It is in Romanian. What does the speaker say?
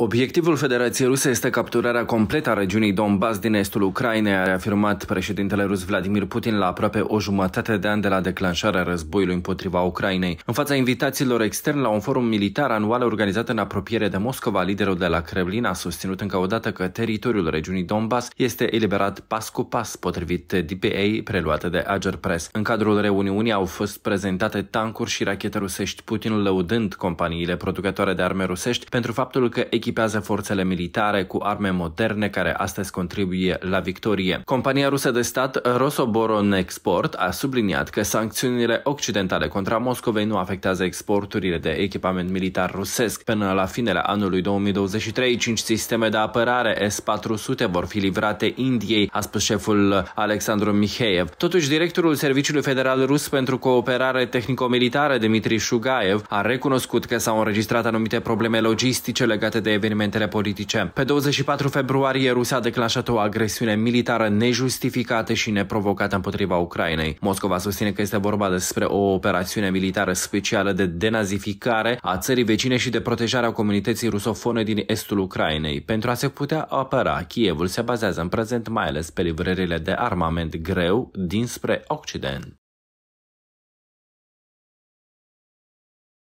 Obiectivul Federației Ruse este capturarea completă a regiunii Donbass din estul Ucrainei, a afirmat președintele rus Vladimir Putin la aproape o jumătate de an de la declanșarea războiului împotriva Ucrainei. În fața invitațiilor externi la un forum militar anual organizat în apropiere de Moscova, liderul de la Kremlin a susținut încă o dată că teritoriul regiunii Donbass este eliberat pas cu pas, potrivit DPA preluată de Ager Press. În cadrul reuniunii au fost prezentate tancuri și rachete rusești, Putin lăudând companiile producătoare de arme rusești pentru faptul că echipa echipează forțele militare cu arme moderne care astăzi contribuie la victorie. Compania rusă de stat Rosoboron Export a subliniat că sancțiunile occidentale contra Moscovei nu afectează exporturile de echipament militar rusesc. Până la finele anului 2023, 5 sisteme de apărare S-400 vor fi livrate Indiei, a spus șeful Alexandru Miheev. Totuși, directorul Serviciului Federal Rus pentru Cooperare Tehnico-Militară, Dmitri Shugaev, a recunoscut că s-au înregistrat anumite probleme logistice legate de evenimentele politice. Pe 24 februarie, Rusia a declanșat o agresiune militară nejustificată și neprovocată împotriva Ucrainei. Moscova susține că este vorba despre o operațiune militară specială de denazificare a țării vecine și de protejarea comunității rusofone din estul Ucrainei. Pentru a se putea apăra, Kievul se bazează în prezent mai ales pe livrările de armament greu dinspre Occident.